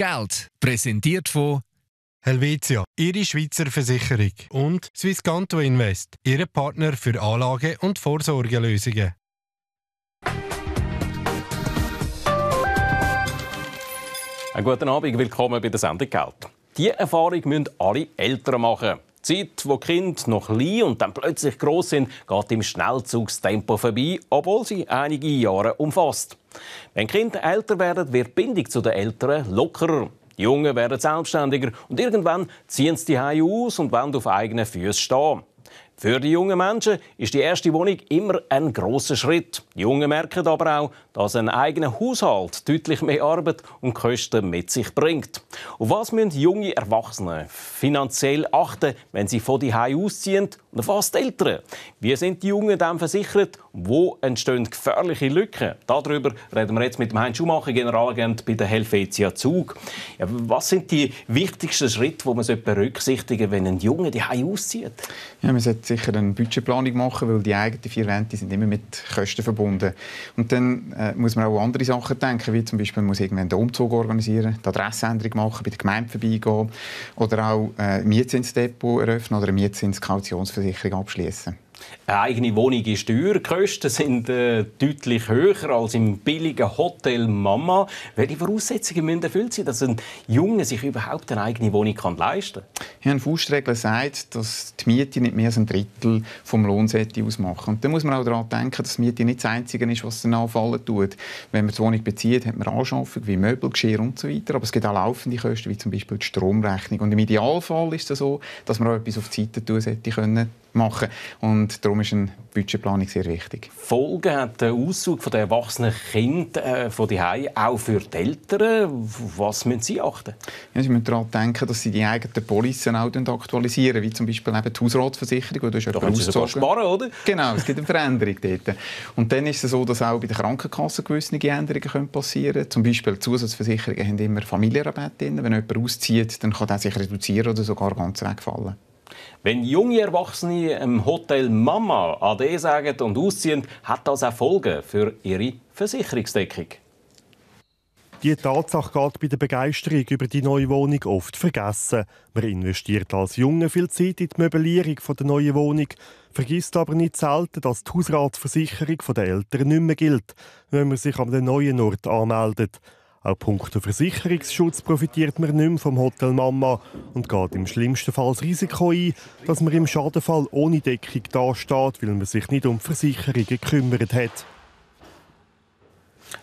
Geld. Präsentiert von Helvetia, Ihre Schweizer Versicherung und Swisscanto Invest, Ihr Partner für Anlage- und Vorsorgelösungen. Einen guten Abend, willkommen bei der Sendung Geld. Diese Erfahrung müssen alle Eltern machen. Die Zeit, wo die Kinder noch klein und dann plötzlich groß sind, geht im Schnellzugstempo vorbei, obwohl sie einige Jahre umfasst. Wenn Kinder älter werden, wird die Bindung zu den Eltern lockerer. Die Jungen werden selbstständiger und irgendwann ziehen sie die aus und wollen auf eigenen Füßen stehen. Für die jungen Menschen ist die erste Wohnung immer ein großer Schritt. Die Jungen merken aber auch, dass ein eigener Haushalt deutlich mehr Arbeit und Kosten mit sich bringt. Auf was müssen junge Erwachsene finanziell achten, wenn sie von die ausziehen und auf was die Eltern? Wie sind die Jungen dann versichert? Wo entstehen gefährliche Lücken? Darüber reden wir jetzt mit dem Heinz Schumacher, Generalagent bei der Helvetia Zug. Ja, was sind die wichtigsten Schritte, die man berücksichtigen sollte, wenn ein Junge die auszieht? Ja, man sollte sicher eine Budgetplanung machen, weil die eigenen vier Wände sind immer mit Kosten verbunden. Und dann äh, muss man auch an andere Sachen denken, wie zum Beispiel man muss irgendwann den Umzug organisieren, die Adressänderung machen, bei der Gemeinde vorbeigehen oder auch äh, Mietzinsdepot eröffnen oder eine Mietzinskautionsversicherung abschließen. Eine eigene Wohnung ist teuer, die Kosten sind äh, deutlich höher als im billigen Hotel Mama. Welche Voraussetzungen müssen erfüllt sein, dass ein Junge sich überhaupt eine eigene Wohnung kann leisten kann? Herrn Faustregler sagt, dass die Miete nicht mehr als ein Drittel des Lohn ausmachen Und da muss man auch daran denken, dass die Miete nicht das Einzige ist, was dann anfallen tut. Wenn man die Wohnung bezieht, hat man Anschaffungen wie Möbel, Geschirr usw. so Aber es gibt auch laufende Kosten, wie zum Beispiel die Stromrechnung. Und im Idealfall ist es das so, dass man auch etwas auf die Seite tun sollte können, machen. Und darum ist eine Budgetplanung sehr wichtig. Folgen hat der Auszug der erwachsenen Kinder äh, von die Hause auch für die Eltern. Was müssen sie achten? Ja, sie müssen daran denken, dass sie die eigenen Policen auch aktualisieren, wie zum Beispiel eben die Hausratsversicherung. Da, da können sie sogar sparen, oder? Genau, es gibt eine Veränderung dort. Und dann ist es so, dass auch bei der Krankenkasse gewisse Änderungen passieren können. Zum Beispiel Zusatzversicherungen haben immer Familienrabatt drin. Wenn jemand auszieht, dann kann der sich reduzieren oder sogar ganz wegfallen. Wenn junge Erwachsene im Hotel Mama Ade sagen und ausziehen, hat das auch Folgen für ihre Versicherungsdeckung. Die Tatsache geht bei der Begeisterung über die neue Wohnung oft vergessen. Man investiert als Junge viel Zeit in die Möblierung der neuen Wohnung, vergisst aber nicht selten, dass die Hausratsversicherung der Eltern nicht mehr gilt, wenn man sich an den neuen Ort anmeldet. Auch punkto Versicherungsschutz profitiert man nicht mehr vom Hotel Mama und geht im schlimmsten Fall das Risiko ein, dass man im Schadenfall ohne Deckung dasteht, weil man sich nicht um Versicherungen gekümmert hat.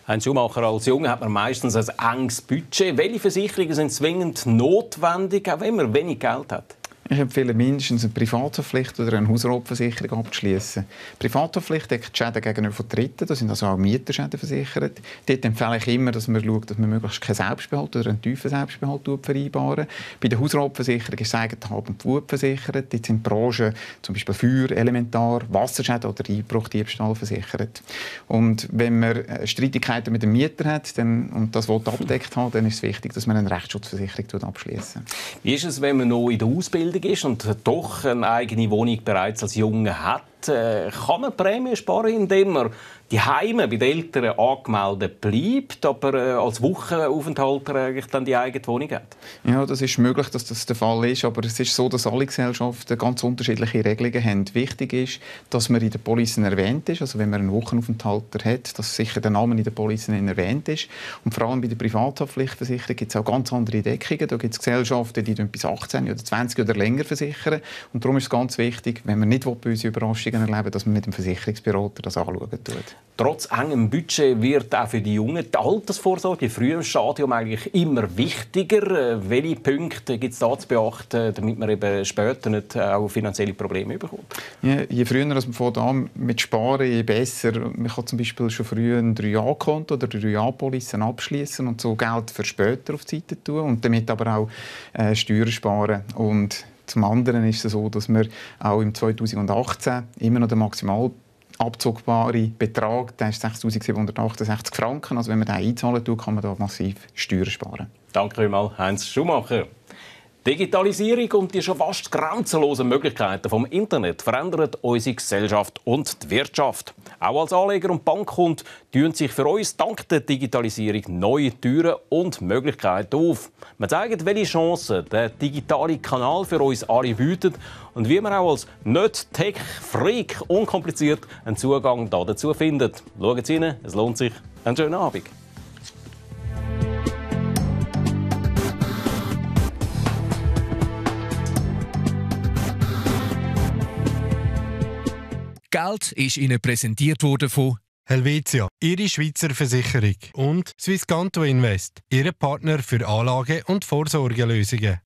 Ein Schuhmacher als Junge hat man meistens ein enges Budget. Welche Versicherungen sind zwingend notwendig, auch wenn man wenig Geld hat? Ich empfehle mindestens eine Privathaftpflicht oder eine Hausratversicherung abzuschließen. Privathaftpflicht deckt die Schäden gegenüber Dritten, da sind also auch Mieterschäden versichert. Dort empfehle ich immer, dass man schaut, dass man möglichst keinen Selbstbehalt oder einen tiefen Selbstbehalt vereinbaren. Bei der Hausratversicherung ist es eigentlich halb und gut versichert. Dort sind Branchen, zum Beispiel Feuer, Elementar, Wasserschäden oder Einbruchdiebstahl versichert. Und wenn man äh, Streitigkeiten mit dem Mieter hat dann, und das abdeckt hat, dann ist es wichtig, dass man eine Rechtsschutzversicherung abschließt. Wie ist es, wenn man noch in der Ausbildung selbstständig ist und doch eine eigene Wohnung bereits als Junge hat, überlegt, äh, kann man Prämie sparen, indem man die Heime bei den Eltern angemeldet bleibt, aber äh, als Wochenaufenthalter eigentlich dann die eigene Wohnung hat? Ja, das ist möglich, dass das der Fall ist, aber es ist so, dass alle Gesellschaften ganz unterschiedliche Regelungen haben. Wichtig ist, dass man in der Police erwähnt ist, also wenn man einen Wochenaufenthalter hat, dass sicher der Name in der Police erwähnt ist. Und vor allem bei der Privathaftpflichtversicherung gibt es auch ganz andere Deckungen. Da gibt es Gesellschaften, die bis 18 oder 20 oder länger versichern. Und darum ist es ganz wichtig, wenn man nicht böse Überraschungen eigenen Leben, dass man mit dem Versicherungsberater das anschauen tut. Trotz engem Budget wird auch für die Jungen die Altersvorsorge die frühem Stadium eigentlich immer wichtiger. Äh, welche Punkte gibt es da zu beachten, damit man eben später nicht äh, auch finanzielle Probleme bekommt? Ja, je früher man von da mit Sparen, je besser. Man kann zum Beispiel schon früh ein 3A-Konto oder 3A-Police abschließen und so Geld für später auf die Seite tun und damit aber auch äh, Steuern sparen und zum anderen ist es so, dass wir auch im 2018 immer noch den maximal abzogbare Betrag, der ist 6'768 Franken. Also wenn man den einzahlen tut, kann man da massiv Steuern sparen. Danke vielmals, Heinz Schumacher. Digitalisierung und die schon fast grenzenlosen Möglichkeiten vom Internet verändern unsere Gesellschaft und die Wirtschaft. Auch als Anleger und Bankkund tun sich für uns dank der Digitalisierung neue Türen und Möglichkeiten auf. Wir zeigen, welche Chancen der digitale Kanal für uns alle bietet und wie man auch als Nicht-Tech-Freak unkompliziert einen Zugang dazu findet. Schauen Sie rein, es lohnt sich. Einen schönen Abend. Geld ist Ihnen präsentiert worden von Helvetia, Ihre Schweizer Versicherung und Swisscanto Invest, Ihr Partner für Anlage- und Vorsorgelösungen.